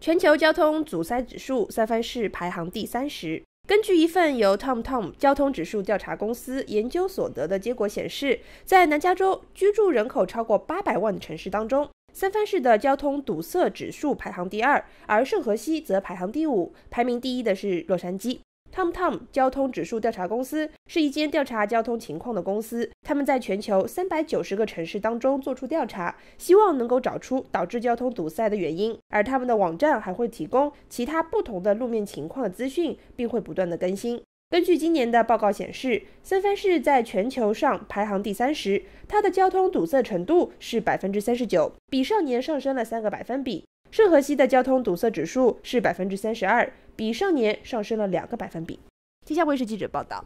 全球交通阻塞指数，三藩市排行第三十。根据一份由 TomTom 交通指数调查公司研究所得的结果显示，在南加州居住人口超过八百万的城市当中，三藩市的交通堵塞指数排行第二，而圣何西则排行第五，排名第一的是洛杉矶。TomTom 交通指数调查公司是一间调查交通情况的公司，他们在全球三百九十个城市当中做出调查，希望能够找出导致交通堵塞的原因。而他们的网站还会提供其他不同的路面情况的资讯，并会不断的更新。根据今年的报告显示，三藩市在全球上排行第三十，它的交通堵塞程度是百分之三十九，比上年上升了三个百分比。圣河西的交通堵塞指数是百分之三十二。比上年上升了两个百分比。天下卫视记者报道。